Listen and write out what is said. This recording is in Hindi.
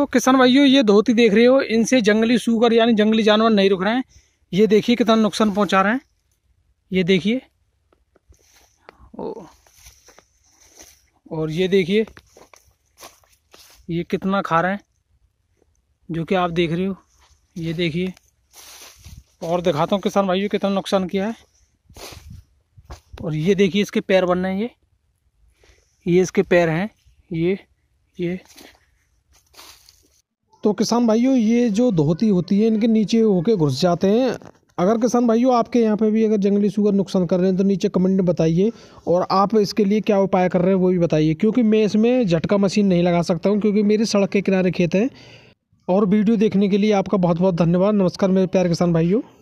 तो किसान भाइयों ये धोती देख रहे हो इनसे जंगली सूगर यानी जंगली जानवर नहीं रुक रहे हैं ये देखिए कितना नुकसान पहुंचा रहे हैं ये देखिए और ये देखिए ये कितना खा रहे हैं जो कि आप देख रहे हो ये देखिए और दिखाता हूँ किसान भाइयों कितना नुकसान किया है और ये देखिए इसके पैर बन रहे हैं ये ये इसके पैर हैं ये ये तो किसान भाइयों ये जो धोती होती है इनके नीचे होके घुस जाते हैं अगर किसान भाइयों आपके यहाँ पे भी अगर जंगली सुगर नुकसान कर रहे हैं तो नीचे कमेंट में बताइए और आप इसके लिए क्या उपाय कर रहे हैं वो भी बताइए क्योंकि मैं इसमें झटका मशीन नहीं लगा सकता हूँ क्योंकि मेरी सड़क के किनारे खेत हैं और वीडियो देखने के लिए आपका बहुत बहुत धन्यवाद नमस्कार मेरे प्यारे किसान भाइयों